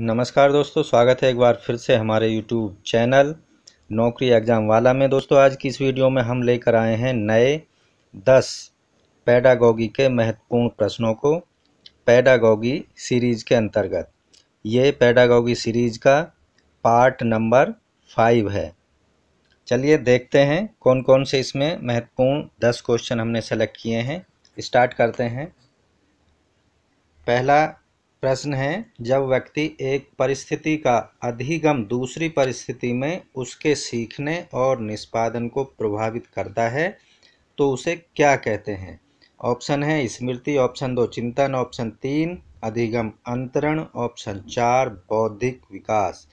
नमस्कार दोस्तों स्वागत है एक बार फिर से हमारे यूट्यूब चैनल नौकरी एग्ज़ाम वाला में दोस्तों आज की इस वीडियो में हम लेकर आए हैं नए दस पैडागॉगी के महत्वपूर्ण प्रश्नों को पैडागॉगी सीरीज़ के अंतर्गत ये पैडागॉगी सीरीज़ का पार्ट नंबर फाइव है चलिए देखते हैं कौन कौन से इसमें महत्वपूर्ण दस क्वेश्चन हमने सेलेक्ट किए हैं स्टार्ट करते हैं पहला प्रश्न है जब व्यक्ति एक परिस्थिति का अधिगम दूसरी परिस्थिति में उसके सीखने और निष्पादन को प्रभावित करता है तो उसे क्या कहते हैं ऑप्शन है स्मृति ऑप्शन दो चिंतन ऑप्शन तीन अधिगम अंतरण ऑप्शन चार बौद्धिक विकास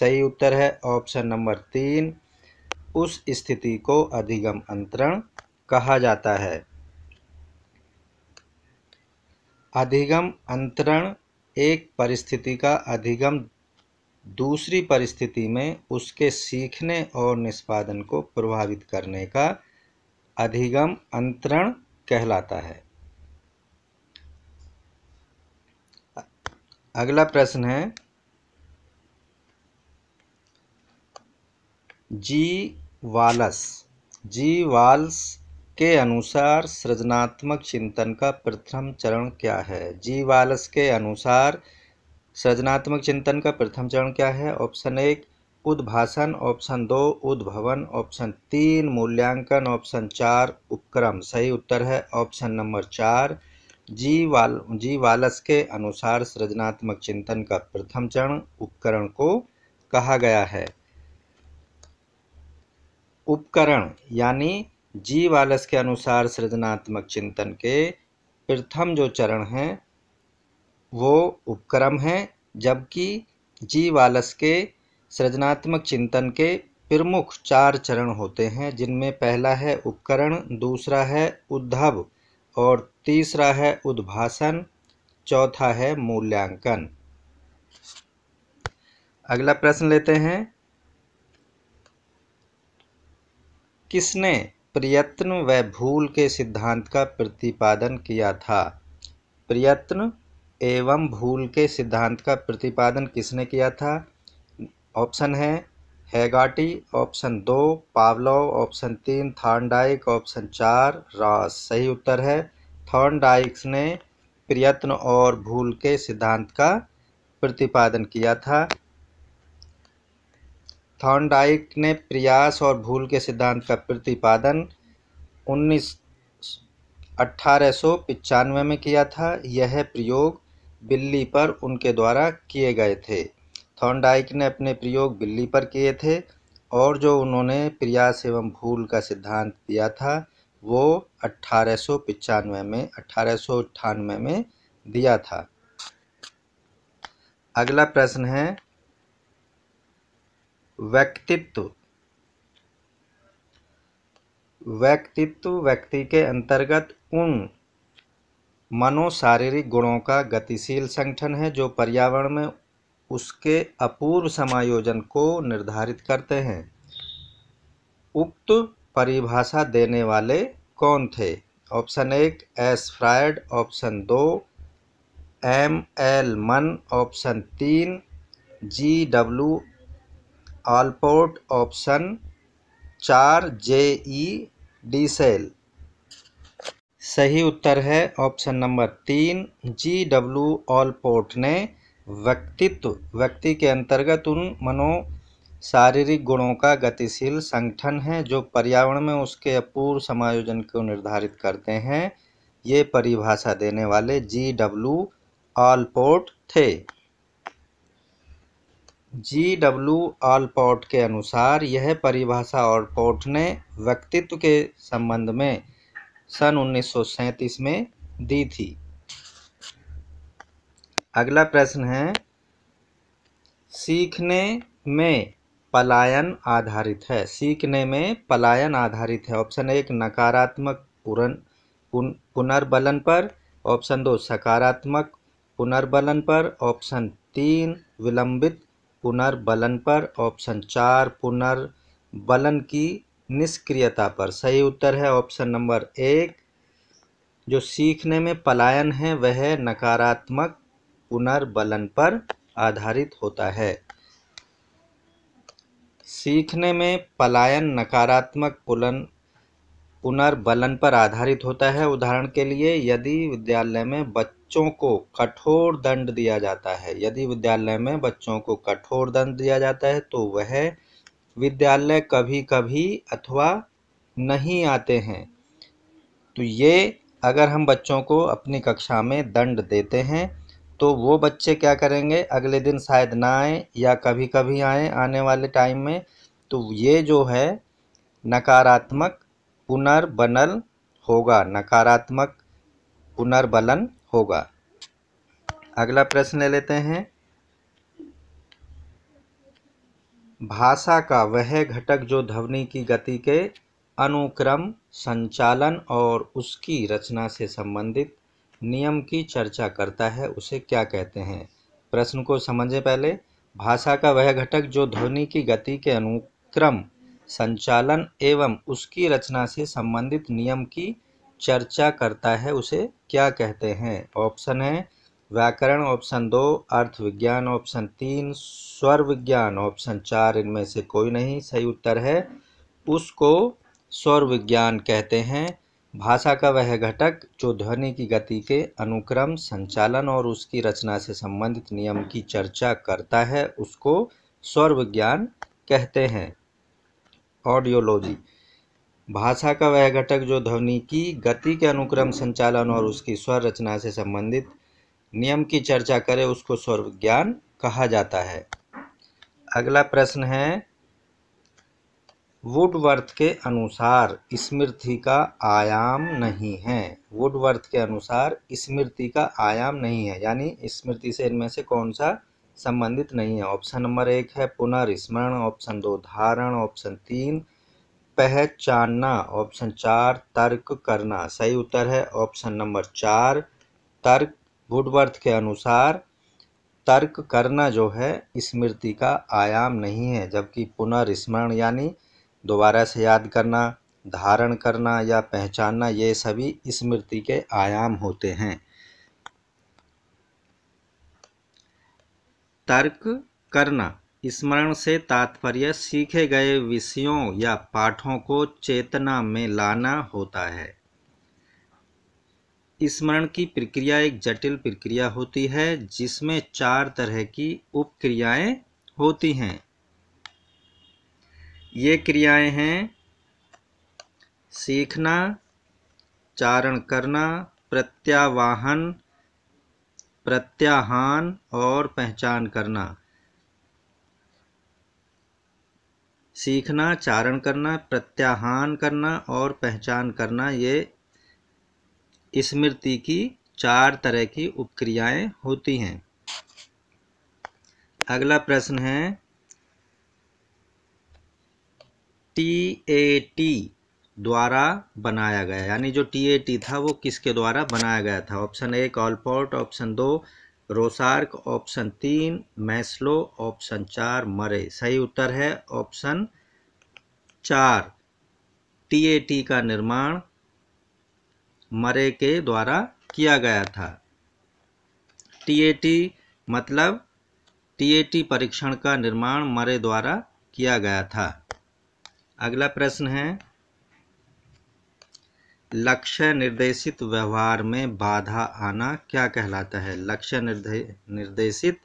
सही उत्तर है ऑप्शन नंबर तीन उस स्थिति को अधिगम अंतरण कहा जाता है अधिगम अंतरण एक परिस्थिति का अधिगम दूसरी परिस्थिति में उसके सीखने और निष्पादन को प्रभावित करने का अधिगम अंतरण कहलाता है अगला प्रश्न है जी वालस जी वाल्स के अनुसार सृजनात्मक चिंतन का प्रथम चरण क्या है जी वालस के अनुसार सृजनात्मक चिंतन का प्रथम चरण क्या है ऑप्शन एक उद्भाषण ऑप्शन दो उद्भवन ऑप्शन तीन मूल्यांकन ऑप्शन चार उपक्रम सही उत्तर है ऑप्शन नंबर चार जी वाल जी वालस के अनुसार सृजनात्मक चिंतन का प्रथम चरण उपकरण को कहा गया है उपकरण यानी जीव आलस के अनुसार सृजनात्मक चिंतन के प्रथम जो चरण हैं वो उपक्रम हैं जबकि जीव आलस के सृजनात्मक चिंतन के प्रमुख चार चरण होते हैं जिनमें पहला है उपकरण दूसरा है उद्धव और तीसरा है उद्भाषण चौथा है मूल्यांकन अगला प्रश्न लेते हैं किसने प्रयत्न व भूल के सिद्धांत का प्रतिपादन किया था प्रयत्न एवं भूल के सिद्धांत का प्रतिपादन किसने किया था ऑप्शन है हैगाटी ऑप्शन दो पावलोव ऑप्शन तीन थॉर्नडाइक ऑप्शन चार रॉस सही उत्तर है थॉर्नडाइक्स ने प्रयत्न और भूल के सिद्धांत का प्रतिपादन किया था थॉर्नडाइक ने प्रयास और भूल के सिद्धांत का प्रतिपादन उन्नीस अट्ठारह सौ में किया था यह प्रयोग बिल्ली पर उनके द्वारा किए गए थे थॉर्नडाइक ने अपने प्रयोग बिल्ली पर किए थे और जो उन्होंने प्रयास एवं भूल का सिद्धांत दिया था वो अट्ठारह सौ में अट्ठारह सौ अट्ठानवे में दिया था अगला प्रश्न है व्यक्तित्व व्यक्तित्व व्यक्ति के अंतर्गत उन मनोशारीरिक गुणों का गतिशील संगठन है जो पर्यावरण में उसके अपूर्व समायोजन को निर्धारित करते हैं उक्त परिभाषा देने वाले कौन थे ऑप्शन एक एस फ्रायड ऑप्शन दो एम एल मन ऑप्शन तीन जी डब्ल्यू ऑलपोर्ट ऑप्शन चार जे ई डी सेल सही उत्तर है ऑप्शन नंबर तीन जी डब्ल्यू ऑलपोर्ट ने व्यक्तित्व व्यक्ति के अंतर्गत उन मनो शारीरिक गुणों का गतिशील संगठन है जो पर्यावरण में उसके अपूर्व समायोजन को निर्धारित करते हैं ये परिभाषा देने वाले जी डब्ल्यू ऑलपोर्ट थे जी डब्ल्यू ऑलपोर्ट के अनुसार यह परिभाषा पॉट ने व्यक्तित्व के संबंध में सन उन्नीस सौ में दी थी अगला प्रश्न है सीखने में पलायन आधारित है सीखने में पलायन आधारित है ऑप्शन एक नकारात्मक पुरन पुन, पुनर्बलन पर ऑप्शन दो सकारात्मक पुनर्बलन पर ऑप्शन तीन विलंबित पुनर्बलन पर ऑप्शन चार पुनर्बलन की निष्क्रियता पर सही उत्तर है ऑप्शन नंबर एक जो सीखने में पलायन है वह नकारात्मक पुनर्बलन पर आधारित होता है सीखने में पलायन नकारात्मक पुलन पुनर्बलन पर आधारित होता है उदाहरण के लिए यदि विद्यालय में बच्चों को कठोर दंड दिया जाता है यदि विद्यालय में बच्चों को कठोर दंड दिया जाता है तो वह विद्यालय कभी कभी अथवा नहीं आते हैं तो ये अगर हम बच्चों को अपनी कक्षा में दंड देते हैं तो वो बच्चे क्या करेंगे अगले दिन शायद ना आए या कभी कभी आए आने वाले टाइम में तो ये जो है नकारात्मक पुनर्बनल होगा नकारात्मक पुनर्बलन होगा अगला प्रश्न ले लेते हैं भाषा का वह घटक जो ध्वनि की गति के अनुक्रम संचालन और उसकी रचना से संबंधित नियम की चर्चा करता है उसे क्या कहते हैं प्रश्न को समझें पहले भाषा का वह घटक जो ध्वनि की गति के अनुक्रम संचालन एवं उसकी रचना से संबंधित नियम की चर्चा करता है उसे क्या कहते हैं ऑप्शन है व्याकरण ऑप्शन दो अर्थ विज्ञान ऑप्शन तीन स्वर विज्ञान ऑप्शन चार इनमें से कोई नहीं सही उत्तर है उसको स्वर विज्ञान कहते हैं भाषा का वह घटक जो ध्वनि की गति के अनुक्रम संचालन और उसकी रचना से संबंधित नियम की चर्चा करता है उसको स्वर विज्ञान कहते हैं ऑडियोलॉजी भाषा का वह घटक जो ध्वनि की गति के अनुक्रम संचालन और उसकी स्वर रचना से संबंधित नियम की चर्चा करे उसको स्वर विज्ञान कहा जाता है अगला प्रश्न है वुडवर्थ के अनुसार स्मृति का आयाम नहीं है वुडवर्थ के अनुसार स्मृति का आयाम नहीं है यानी स्मृति से इनमें से कौन सा संबंधित नहीं है ऑप्शन नंबर एक है पुनर्स्मरण ऑप्शन दो धारण ऑप्शन तीन पहचानना ऑप्शन चार तर्क करना सही उत्तर है ऑप्शन नंबर चार तर्क वुडवर्थ के अनुसार तर्क करना जो है स्मृति का आयाम नहीं है जबकि पुनर्स्मरण यानी दोबारा से याद करना धारण करना या पहचानना ये सभी स्मृति के आयाम होते हैं तर्क करना स्मरण से तात्पर्य सीखे गए विषयों या पाठों को चेतना में लाना होता है स्मरण की प्रक्रिया एक जटिल प्रक्रिया होती है जिसमें चार तरह की उपक्रियाएं होती हैं ये क्रियाएं हैं सीखना चारण करना प्रत्यावाहन प्रत्याहान और पहचान करना सीखना चारण करना प्रत्याहान करना और पहचान करना ये स्मृति की चार तरह की उपक्रियाएं होती हैं अगला प्रश्न है टी ए टी द्वारा बनाया गया यानी जो टी था वो किसके द्वारा बनाया गया था ऑप्शन एक ऑलपोर्ट ऑप्शन दो रोसार्क ऑप्शन तीन मैस्लो ऑप्शन चार मरे सही उत्तर है ऑप्शन चार टी का निर्माण मरे के द्वारा किया गया था टी मतलब टी परीक्षण का निर्माण मरे द्वारा किया गया था अगला प्रश्न है लक्ष्य निर्देशित व्यवहार में बाधा आना क्या कहलाता है लक्ष्य निर्दे निर्देशित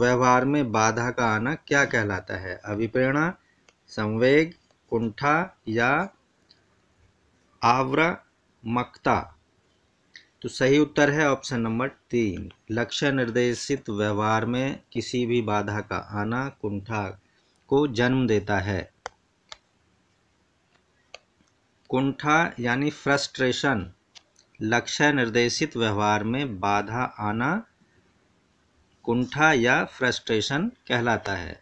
व्यवहार में बाधा का आना क्या कहलाता है अभिप्रेरणा संवेग कुंठा या आवरमकता तो सही उत्तर है ऑप्शन नंबर तीन लक्ष्य निर्देशित व्यवहार में किसी भी बाधा का आना कुंठा को जन्म देता है कुंठा यानी फ्रस्ट्रेशन लक्ष्य निर्देशित व्यवहार में बाधा आना कुंठा या फ्रस्ट्रेशन कहलाता है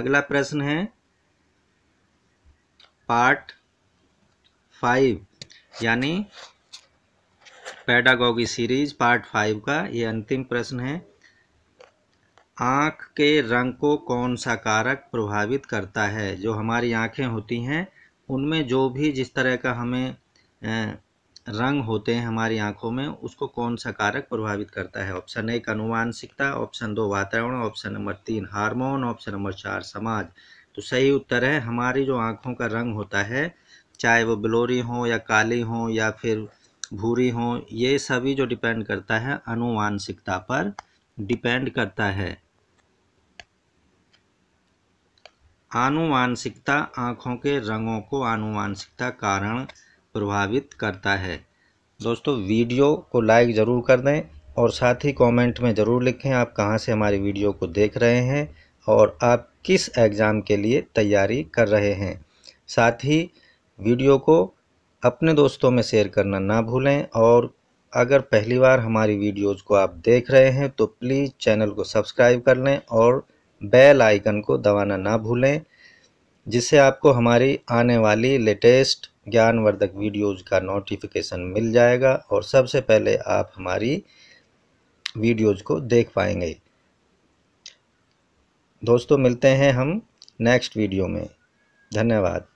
अगला प्रश्न है पार्ट फाइव यानी पैडागॉगी सीरीज पार्ट फाइव का ये अंतिम प्रश्न है आँख के रंग को कौन सा कारक प्रभावित करता है जो हमारी आँखें होती हैं उनमें जो भी जिस तरह का हमें रंग होते हैं हमारी आंखों में उसको कौन सा कारक प्रभावित करता है ऑप्शन एक अनुवांशिकता ऑप्शन दो वातावरण ऑप्शन नंबर तीन हार्मोन ऑप्शन नंबर चार समाज तो सही उत्तर है हमारी जो आंखों का रंग होता है चाहे वो ब्लोरी हो या काली हो या फिर भूरी हो ये सभी जो डिपेंड करता है अनुवांशिकता पर डिपेंड करता है आनुवांशिकता आँखों के रंगों को आनुवांशिकता कारण प्रभावित करता है दोस्तों वीडियो को लाइक ज़रूर कर दें और साथ ही कमेंट में ज़रूर लिखें आप कहाँ से हमारी वीडियो को देख रहे हैं और आप किस एग्ज़ाम के लिए तैयारी कर रहे हैं साथ ही वीडियो को अपने दोस्तों में शेयर करना ना भूलें और अगर पहली बार हमारी वीडियोज़ को आप देख रहे हैं तो प्लीज़ चैनल को सब्सक्राइब कर लें और बेल आइकन को दबाना ना भूलें जिससे आपको हमारी आने वाली लेटेस्ट ज्ञानवर्धक वीडियोज़ का नोटिफिकेशन मिल जाएगा और सबसे पहले आप हमारी वीडियोज़ को देख पाएंगे दोस्तों मिलते हैं हम नेक्स्ट वीडियो में धन्यवाद